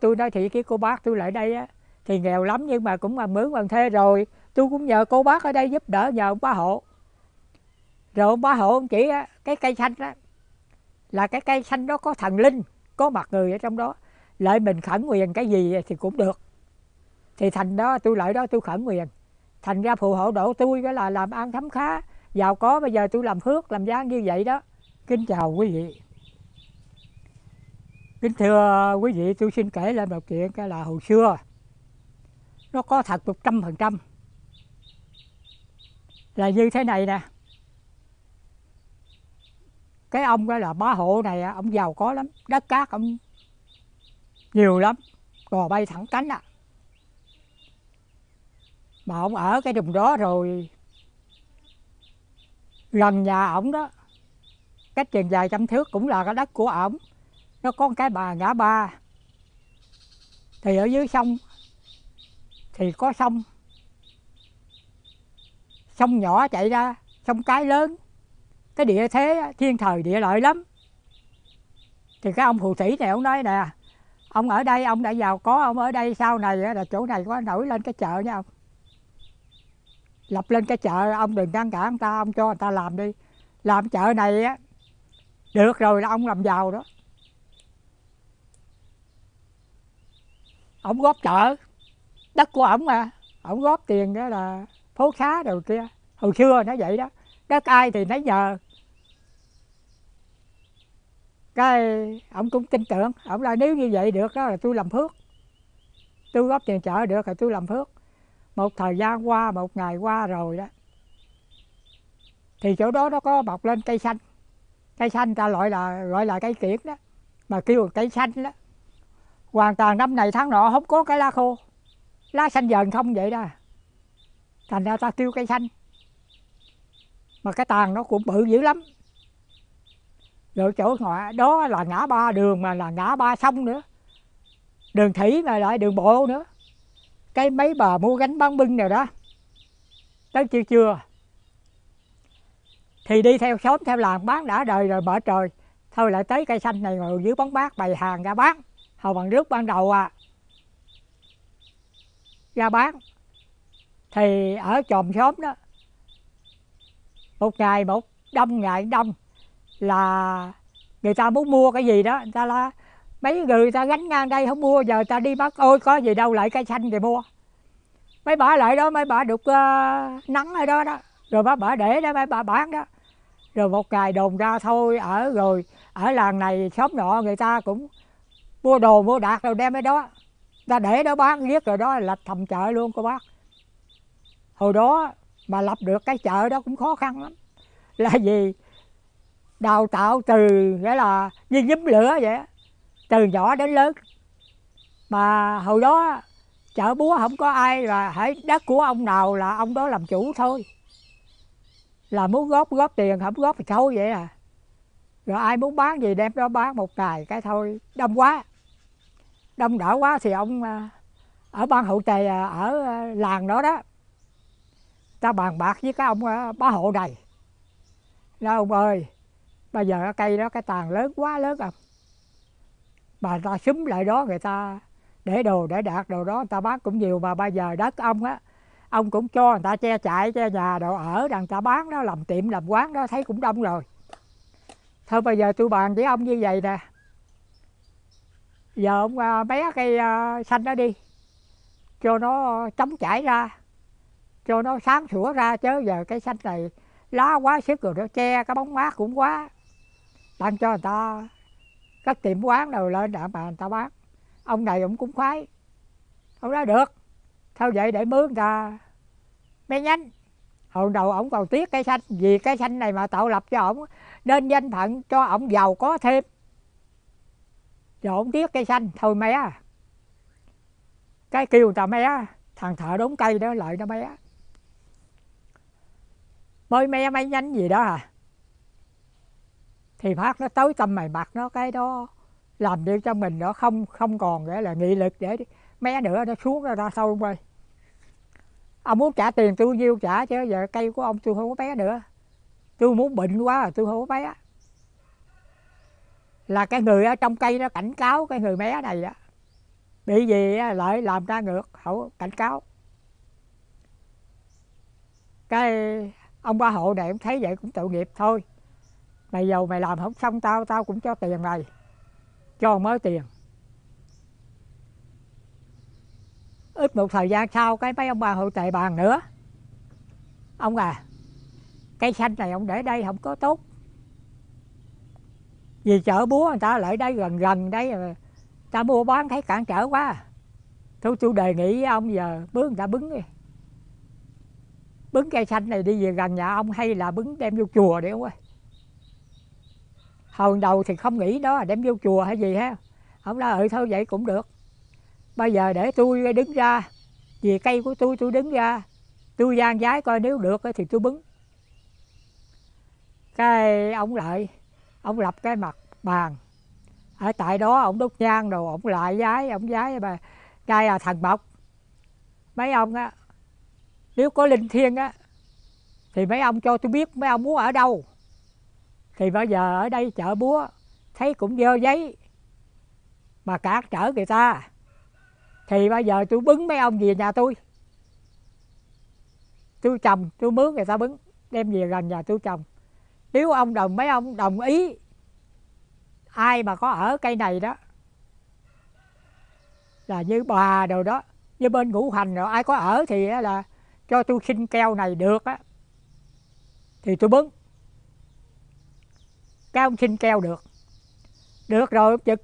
tôi nói thì cái cô bác tôi lại đây á thì nghèo lắm nhưng mà cũng mà mướn bằng thê rồi tôi cũng nhờ cô bác ở đây giúp đỡ nhờ ông bá hộ rồi ông bá hộ ông chỉ á, cái cây xanh đó là cái cây xanh đó có thần linh có mặt người ở trong đó lại mình khẩn nguyện cái gì thì cũng được thì thành đó tôi lại đó tôi khẩn nguyện thành ra phù hộ độ tôi cái là làm ăn thấm khá giàu có bây giờ tôi làm phước làm gián như vậy đó kính chào quý vị Kính thưa quý vị, tôi xin kể lại một chuyện cái là hồi xưa nó có thật 100% là như thế này nè. Cái ông cái là bá hộ này, ông giàu có lắm, đất cát ông nhiều lắm, gò bay thẳng cánh à. Mà ông ở cái vùng đó rồi gần nhà ông đó cách chừng vài trăm thước cũng là cái đất của ông nó có cái bà ngã ba thì ở dưới sông thì có sông sông nhỏ chạy ra sông cái lớn cái địa thế thiên thời địa lợi lắm thì cái ông phù thủy này ông nói nè ông ở đây ông đã giàu có ông ở đây sau này là chỗ này có nổi lên cái chợ nha ông lập lên cái chợ ông đừng ngăn cản người ta ông cho người ta làm đi làm chợ này á được rồi là ông làm giàu đó ổng góp chợ đất của ổng mà ổng góp tiền đó là phố khá đầu kia hồi xưa nó vậy đó đất ai thì nấy giờ cái ổng cũng tin tưởng ổng là nếu như vậy được đó là tôi làm phước tôi góp tiền chợ được là tôi làm phước một thời gian qua một ngày qua rồi đó thì chỗ đó nó có mọc lên cây xanh cây xanh ta gọi là gọi là cây kiển đó mà kêu cây xanh đó hoàn toàn năm này tháng nọ không có cái lá khô lá xanh dần không vậy đó thành ra ta tiêu cây xanh mà cái tàn nó cũng bự dữ lắm rồi chỗ ngoài đó là ngã ba đường mà là ngã ba sông nữa đường thủy mà lại đường bộ nữa cái mấy bà mua gánh bán bưng nào đó tới chưa chưa thì đi theo xóm theo làng bán đã đời rồi mở trời thôi lại tới cây xanh này ngồi dưới bóng bát bày hàng ra bán hầu bằng nước ban đầu à ra bán thì ở chòm xóm đó một ngày một đông ngày đông là người ta muốn mua cái gì đó người ta là mấy người ta gánh ngang đây không mua giờ ta đi bắt ôi có gì đâu lại cây xanh thì mua mấy bà lại đó mấy bà được uh, nắng ở đó đó rồi mấy bà để đó mấy bà bán đó rồi một ngày đồn ra thôi ở rồi ở làng này xóm nọ người ta cũng mua đồ mua đạt rồi đem cái đó ta để đó bán giết rồi đó là thầm chợ luôn cô bác hồi đó mà lập được cái chợ đó cũng khó khăn lắm là gì đào tạo từ nghĩa là như nhúm lửa vậy từ nhỏ đến lớn mà hồi đó chợ búa không có ai là hãy đất của ông nào là ông đó làm chủ thôi là muốn góp góp tiền không góp thì thôi vậy à rồi ai muốn bán gì đem đó bán một ngày cái thôi đông quá đông đảo quá thì ông à, ở ban hậu tề à, ở à, làng đó đó ta bàn bạc với các ông bá hộ này nói ông ơi bây giờ cái cây đó cái tàn lớn quá lớn ông bà ta súng lại đó người ta để đồ để đạt đồ đó người ta bán cũng nhiều mà bây giờ đất ông á ông cũng cho người ta che chạy che nhà đồ ở đằng ta bán đó làm tiệm làm quán đó thấy cũng đông rồi thôi bây giờ tôi bàn với ông như vậy nè giờ ông ờ, bé cây ờ, xanh đó đi cho nó chống chảy ra cho nó sáng sủa ra chứ giờ cây xanh này lá quá xếp rồi nó che cái bóng mát cũng quá tặng cho người ta các tiệm quán nào lên đã mà người ta bán ông này ông cũng khoái ông nói được sao vậy để mướn ta bé nhánh hồi đầu ổng còn tiếc cây xanh vì cây xanh này mà tạo lập cho ổng nên danh phận cho ổng giàu có thêm Lộn tiếc cây xanh Thôi mé Cái kêu tao mé Thằng thợ đốn cây đó lại nó mé Mới mé mấy nhánh gì đó à Thì phát nó tối tâm mày mặt nó cái đó Làm việc cho mình nó không không còn nghĩa là nghị lực để mé nữa nó xuống nó ra sâu rồi Ông muốn trả tiền tôi nhiêu trả chứ giờ cây của ông tôi không có bé nữa Tôi muốn bệnh quá là tôi không có bé là cái người ở trong cây nó cảnh cáo cái người bé này đó bị gì lại làm ra ngược hậu cảnh cáo cái ông ba hộ này cũng thấy vậy cũng tội nghiệp thôi mày giàu mày làm không xong tao tao cũng cho tiền mày cho mới tiền ít một thời gian sau cái mấy ông bà hộ tệ bàn nữa ông à cây xanh này ông để đây không có tốt vì chợ búa người ta lại đây gần gần đấy ta mua bán thấy cản trở quá tôi tôi đề nghị với ông giờ bướng người ta bứng đi bứng cây xanh này đi về gần nhà ông hay là bứng đem vô chùa đi ông ơi hồi đầu thì không nghĩ đó là đem vô chùa hay gì ha ông nói ừ thôi vậy cũng được bây giờ để tôi đứng ra vì cây của tôi tôi đứng ra tôi gian giái coi nếu được thì tôi bứng cái ông lại ông lập cái mặt bàn ở tại đó ông đốt nhang đồ ông lại giái ông giái mà đây là thần bọc mấy ông á nếu có linh thiêng á thì mấy ông cho tôi biết mấy ông muốn ở đâu thì bây giờ ở đây chợ búa thấy cũng dơ giấy mà cản trở người ta thì bây giờ tôi bứng mấy ông về nhà tôi tôi trồng tôi mướn người ta bứng đem về gần nhà tôi trồng nếu ông đồng mấy ông đồng ý ai mà có ở cây này đó là như bà đồ đó như bên ngũ hành rồi ai có ở thì là cho tôi xin keo này được á thì tôi bứng cái ông xin keo được được rồi chực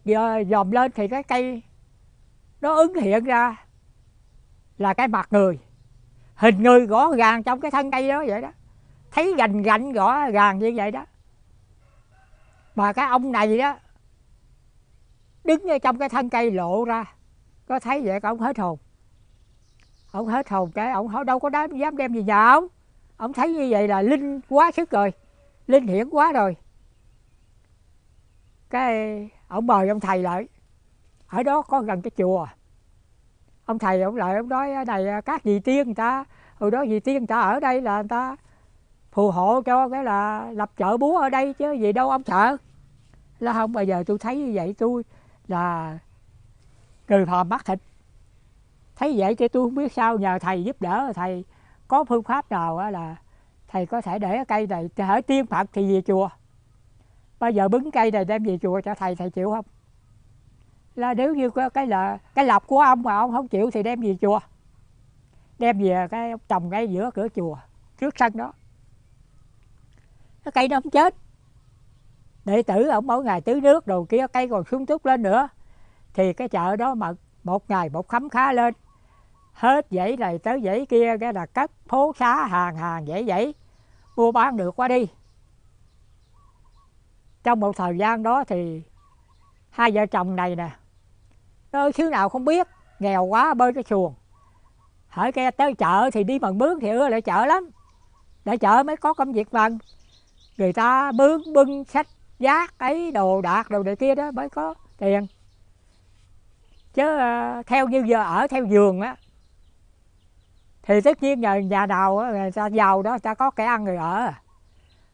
dòm lên thì cái cây nó ứng hiện ra là cái mặt người hình người gõ gàng trong cái thân cây đó vậy đó thấy gành gành rõ ràng như vậy đó mà cái ông này đó đứng ở trong cái thân cây lộ ra có thấy vậy ông hết hồn ông hết hồn cái ông đâu có đám, dám đem gì nhà ông ông thấy như vậy là linh quá sức rồi linh hiển quá rồi cái ông mời ông thầy lại ở đó có gần cái chùa ông thầy ông lại ông nói này à, các vị tiên người ta hồi ừ, đó vị tiên người ta ở đây là người ta phù hộ cho cái là lập chợ búa ở đây chứ gì đâu ông sợ là không bao giờ tôi thấy như vậy tôi là trừ thò mắt thịt thấy vậy thì tôi không biết sao nhờ thầy giúp đỡ thầy có phương pháp nào là thầy có thể để cây này hở tiên phật thì về chùa bây giờ bứng cây này đem về chùa cho thầy thầy chịu không là nếu như cái là cái lọc của ông mà ông không chịu thì đem về chùa đem về cái trồng ngay giữa cửa chùa trước sân đó cái cây nó không chết đệ tử ông mỗi ngày tưới nước đồ kia cây còn sung túc lên nữa thì cái chợ đó mà một ngày một khấm khá lên hết dãy này tới dãy kia cái là cất phố xá hàng hàng dãy dãy mua bán được qua đi trong một thời gian đó thì hai vợ chồng này nè nơi xứ nào không biết nghèo quá bơi cái xuồng hỏi ke tới chợ thì đi bằng bước thì ưa lại chợ lắm lại chợ mới có công việc bằng người ta bướng bưng sách giác ấy đồ đạc đồ này kia đó mới có tiền chứ ờ, theo như giờ ở theo giường á thì tất nhiên nhà, nhà nào người ta giàu đó người ta có cái ăn người ở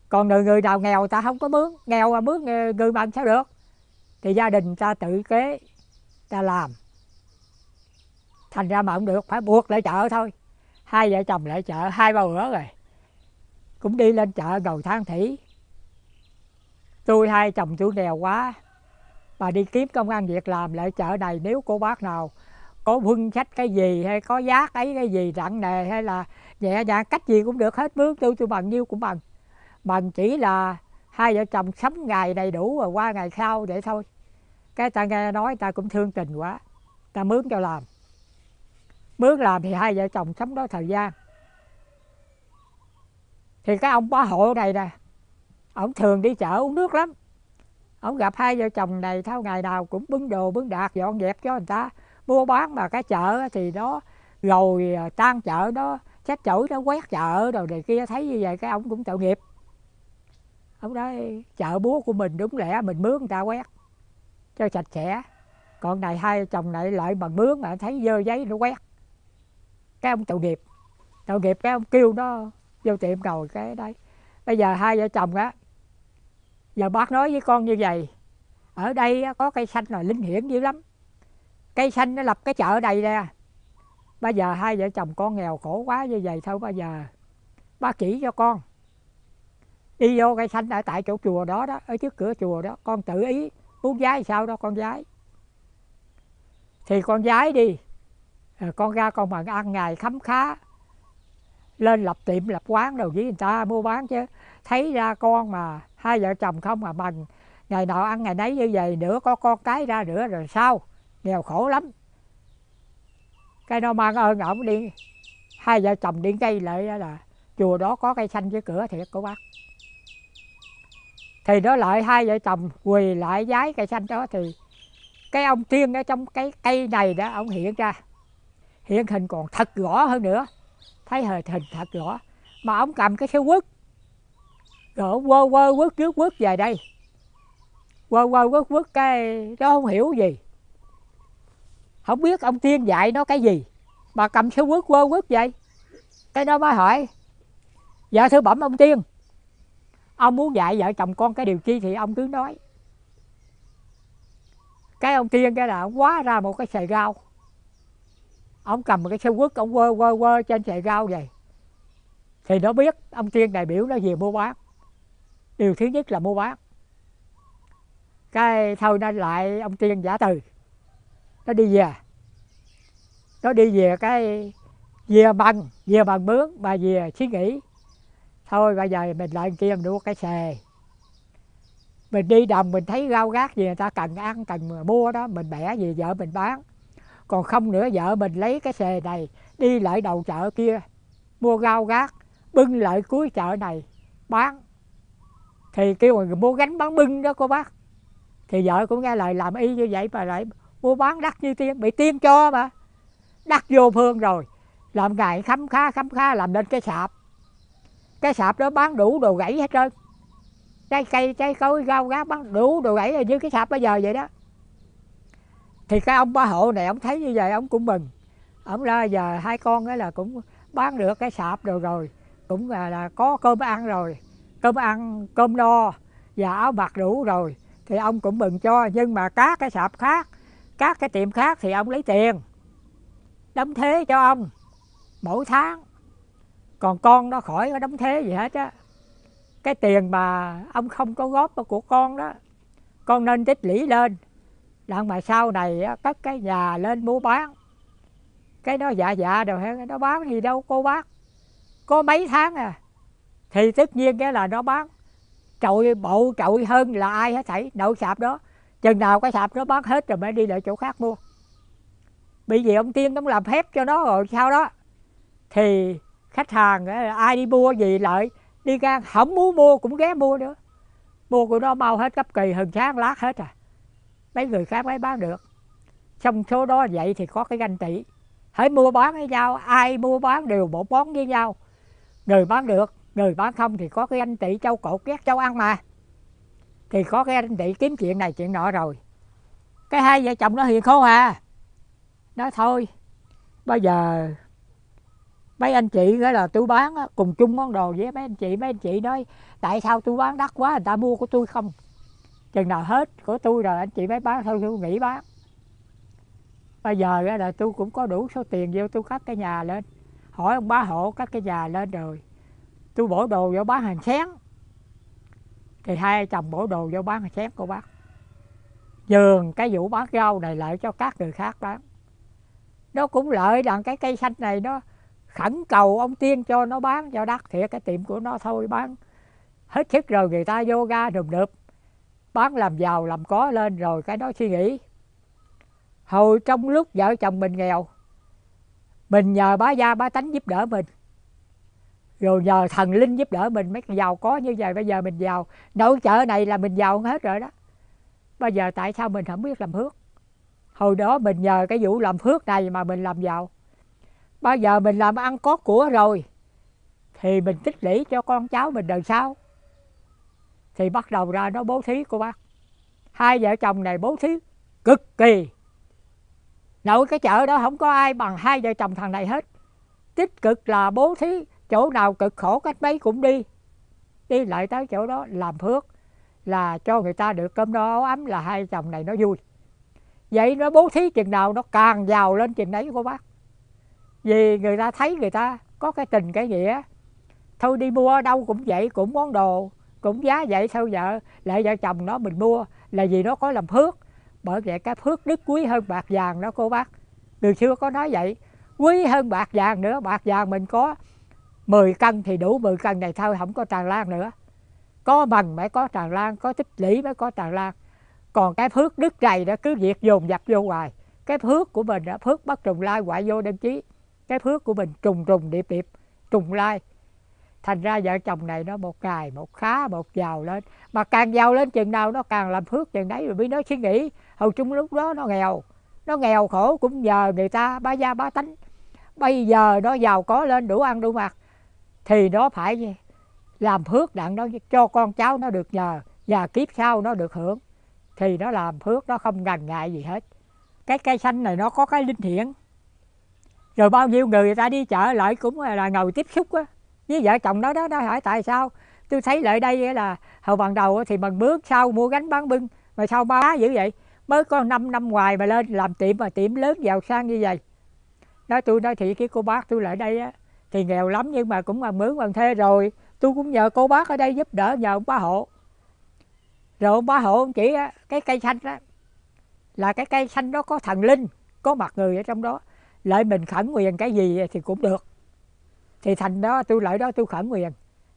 còn người, người nào nghèo ta không có mướn nghèo mà mướn người bằng sao được thì gia đình ta tự kế ta làm thành ra mà không được phải buộc lại chợ thôi hai vợ chồng lại chợ hai ba bữa rồi cũng đi lên chợ đầu tháng thủy tôi hai chồng tôi nghèo quá bà đi kiếm công an việc làm lại chợ này nếu cô bác nào có quân sách cái gì hay có giá ấy cái gì nặng nề hay là nhẹ nhàng cách gì cũng được hết bước tôi tôi bằng nhiêu cũng bằng bằng chỉ là hai vợ chồng sống ngày đầy đủ rồi qua ngày sau vậy thôi cái ta nghe nói ta cũng thương tình quá ta mướn cho làm mướn làm thì hai vợ chồng sống đó thời gian thì cái ông bá hộ này nè ông thường đi chợ uống nước lắm ông gặp hai vợ chồng này thao ngày nào cũng bưng đồ bưng đạc dọn dẹp cho người ta mua bán mà cái chợ thì nó rồi à, tan chợ đó xách chổi nó quét chợ rồi này kia thấy như vậy cái ông cũng tội nghiệp ông nói chợ búa của mình đúng lẽ mình mướn người ta quét cho sạch sẽ còn này hai chồng này lại bằng mướn mà thấy dơ giấy nó quét cái ông tội nghiệp tội nghiệp cái ông kêu nó vô tiệm cầu cái đấy bây giờ hai vợ chồng á giờ bác nói với con như vậy ở đây có cây xanh là linh hiển dữ lắm cây xanh nó lập cái chợ đầy nè bây giờ hai vợ chồng con nghèo khổ quá như vậy thôi bây giờ bác chỉ cho con đi vô cây xanh ở tại chỗ chùa đó đó ở trước cửa chùa đó con tự ý muốn giái sao đó con gái thì con gái đi rồi con ra con mà ăn ngày khấm khá lên lập tiệm lập quán đồ với người ta mua bán chứ thấy ra con mà hai vợ chồng không mà mình ngày nào ăn ngày nấy như vậy nữa có con cái ra nữa rồi sao nghèo khổ lắm cái nó mang ơn ổng đi hai vợ chồng đi cây lại là chùa đó có cây xanh với cửa thiệt của bác thì nó lại hai vợ chồng quỳ lại giái cây xanh đó thì cái ông tiên ở trong cái cây này đó ông hiện ra hiện hình còn thật rõ hơn nữa thấy hình, hình thật rõ mà ông cầm cái xe quất rồi ông quơ quơ quất trước quất về đây quơ quơ quất quất cái nó không hiểu gì không biết ông tiên dạy nó cái gì mà cầm xe quất quơ quất vậy cái đó mới hỏi vợ dạ, thưa bẩm ông tiên ông muốn dạy vợ chồng con cái điều chi thì ông cứ nói cái ông tiên cái là quá ra một cái sài rau ông cầm một cái xe quất ông quơ quơ quơ trên sợi rau vậy thì nó biết ông tiên đại biểu nó về mua bán điều thứ nhất là mua bán cái thôi nó lại ông tiên giả từ nó đi về nó đi về cái về bằng về bằng bướng mà về suy nghĩ thôi bây giờ mình lại kia mình đua cái xề mình đi đồng mình thấy rau rác gì người ta cần ăn cần mua đó mình bẻ về vợ mình bán còn không nữa vợ mình lấy cái xề này đi lại đầu chợ kia mua rau gác bưng lại cuối chợ này bán thì kêu người mua gánh bán bưng đó cô bác thì vợ cũng nghe lời làm y như vậy mà lại mua bán đắt như tiên bị tiên cho mà đắt vô phương rồi làm ngày khám khá khám khá làm lên cái sạp cái sạp đó bán đủ đồ gãy hết trơn trái cây trái cối rau gác bán đủ đồ gãy ở dưới cái sạp bây giờ vậy đó thì cái ông bá hộ này ông thấy như vậy ông cũng mừng ông ra giờ hai con ấy là cũng bán được cái sạp rồi rồi cũng là, là có cơm ăn rồi cơm ăn cơm no và áo mặc đủ rồi thì ông cũng mừng cho nhưng mà các cái sạp khác các cái tiệm khác thì ông lấy tiền đóng thế cho ông mỗi tháng còn con nó khỏi có đóng thế gì hết á cái tiền mà ông không có góp của con đó con nên tích lũy lên đặng mà sau này cất cái nhà lên mua bán cái nó dạ dạ rồi nó bán gì đâu cô bác có mấy tháng à thì tất nhiên cái là nó bán trội bộ trội hơn là ai hết thảy đậu sạp đó chừng nào cái sạp nó bán hết rồi mới đi lại chỗ khác mua bởi vì ông tiên cũng làm phép cho nó rồi sau đó thì khách hàng ờ, ai đi mua gì lại đi ngang không muốn mua cũng ghé mua nữa mua của nó mau hết cấp kỳ hừng sáng lát hết à mấy người khác mới bán được trong số đó vậy thì có cái ganh tị hãy mua bán với nhau ai mua bán đều bổ bón với nhau người bán được người bán không thì có cái anh tỷ châu cổ ghét châu ăn mà thì có cái anh tỷ kiếm chuyện này chuyện nọ rồi cái hai vợ chồng nó hiền khô à nó thôi bây giờ mấy anh chị nói là tôi bán cùng chung món đồ với mấy anh chị mấy anh chị nói tại sao tôi bán đắt quá người ta mua của tôi không chừng nào hết của tôi rồi anh chị mới bán thôi tôi nghỉ bán bây giờ là tôi cũng có đủ số tiền vô tôi cắt cái nhà lên hỏi ông bá hộ cắt cái nhà lên rồi tôi bỏ đồ vô bán hàng sáng thì hai chồng bỏ đồ vô bán hàng sáng cô bác dường cái vụ bán rau này lại cho các người khác bán nó cũng lợi rằng cái cây xanh này nó khẩn cầu ông tiên cho nó bán cho đắt thiệt cái tiệm của nó thôi bán hết sức rồi người ta vô ga đùm đượp bán làm giàu làm có lên rồi cái đó suy nghĩ hồi trong lúc vợ chồng mình nghèo mình nhờ bá gia bá tánh giúp đỡ mình rồi nhờ thần linh giúp đỡ mình mới giàu có như vậy bây giờ mình giàu nội chợ này là mình giàu hết rồi đó bây giờ tại sao mình không biết làm phước hồi đó mình nhờ cái vụ làm phước này mà mình làm giàu bây giờ mình làm ăn có của rồi thì mình tích lũy cho con cháu mình đời sau thì bắt đầu ra nó bố thí cô bác hai vợ chồng này bố thí cực kỳ nội cái chợ đó không có ai bằng hai vợ chồng thằng này hết tích cực là bố thí chỗ nào cực khổ cách mấy cũng đi đi lại tới chỗ đó làm phước là cho người ta được cơm no áo ấm là hai chồng này nó vui vậy nó bố thí chừng nào nó càng giàu lên chừng đấy cô bác vì người ta thấy người ta có cái tình cái nghĩa thôi đi mua đâu cũng vậy cũng món đồ cũng giá vậy sao vợ lại vợ chồng nó mình mua là vì nó có làm phước bởi vậy cái phước đức quý hơn bạc vàng đó cô bác từ xưa có nói vậy quý hơn bạc vàng nữa bạc vàng mình có 10 cân thì đủ 10 cân này thôi không có tràn lan nữa có bằng mới có tràn lan có tích lũy mới có tràn lan còn cái phước đức này nó cứ việc dồn dập vô hoài cái phước của mình đó phước bắt trùng lai ngoại vô đem chí cái phước của mình trùng trùng điệp điệp trùng lai thành ra vợ chồng này nó một ngày một khá một giàu lên mà càng giàu lên chừng nào nó càng làm phước chừng đấy rồi mới nó suy nghĩ hầu chung lúc đó nó nghèo nó nghèo khổ cũng nhờ người ta bá gia bá tánh bây giờ nó giàu có lên đủ ăn đủ mặc thì nó phải làm phước đặng nó cho con cháu nó được nhờ và kiếp sau nó được hưởng thì nó làm phước nó không ngần ngại gì hết cái cây xanh này nó có cái linh thiện rồi bao nhiêu người, người ta đi chợ lại cũng là ngồi tiếp xúc á với vợ chồng đó đó đó hỏi tại sao tôi thấy lại đây là hồi ban đầu thì mình bước sau mua gánh bán bưng mà sao ba dữ vậy mới có 5 năm ngoài mà lên làm tiệm mà tiệm lớn giàu sang như vậy nói tôi nói thì cái cô bác tôi lại đây á thì nghèo lắm nhưng mà cũng mà mướn bằng thuê rồi tôi cũng nhờ cô bác ở đây giúp đỡ nhờ ông bá hộ rồi ông bá hộ ông chỉ á, cái cây xanh đó là cái cây xanh đó có thần linh có mặt người ở trong đó lại mình khẩn nguyện cái gì thì cũng được thì thành đó tôi lợi đó tôi khởi nguyện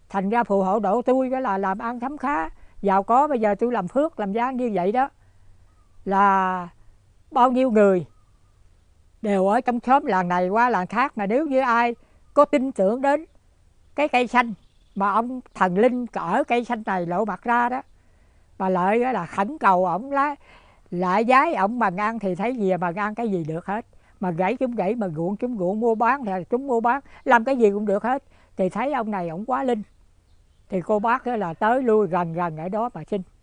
thành ra phù hộ độ tôi cái là làm ăn thấm khá giàu có bây giờ tôi làm phước làm giá như vậy đó là bao nhiêu người đều ở trong xóm làng này qua làng khác mà nếu như ai có tin tưởng đến cái cây xanh mà ông thần linh ở cây xanh này lộ mặt ra đó mà lợi là khẩn cầu ổng lá lại giái ổng bằng ăn thì thấy gì bằng ăn cái gì được hết mà gãy chúng gãy mà ruộng chúng ruộng mua bán thì chúng mua bán làm cái gì cũng được hết thì thấy ông này ổng quá linh thì cô bác là tới lui gần gần ở đó mà xin